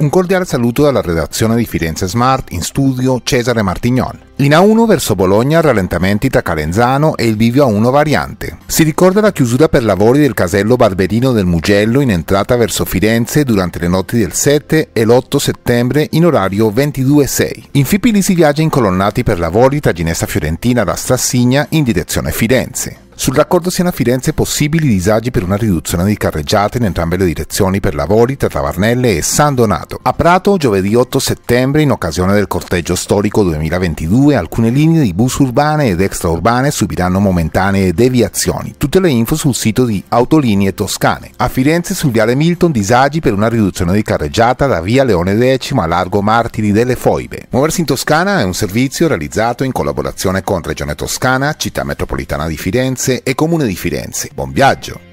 Un cordiale saluto dalla redazione di Firenze Smart, in studio Cesare Martignon. In A1 verso Bologna rallentamenti tra Calenzano e il bivio A1 variante. Si ricorda la chiusura per lavori del casello Barberino del Mugello in entrata verso Firenze durante le notti del 7 e l'8 settembre in orario 22.6. In Fipili si viaggia incolonnati per lavori tra Ginessa Fiorentina da Strassigna in direzione Firenze. Sul raccordo Siena-Firenze possibili disagi per una riduzione di carreggiate in entrambe le direzioni per lavori tra Tavarnelle e San Donato. A Prato giovedì 8 settembre in occasione del corteggio storico 2022 alcune linee di bus urbane ed extraurbane subiranno momentanee deviazioni. Tutte le info sul sito di Autolinee Toscane. A Firenze sul viale Milton disagi per una riduzione di carreggiata da via Leone X a largo Martiri delle Foibe. Muoversi in Toscana è un servizio realizzato in collaborazione con Regione Toscana, Città Metropolitana di Firenze, Firenze e Comune di Firenze. Buon viaggio!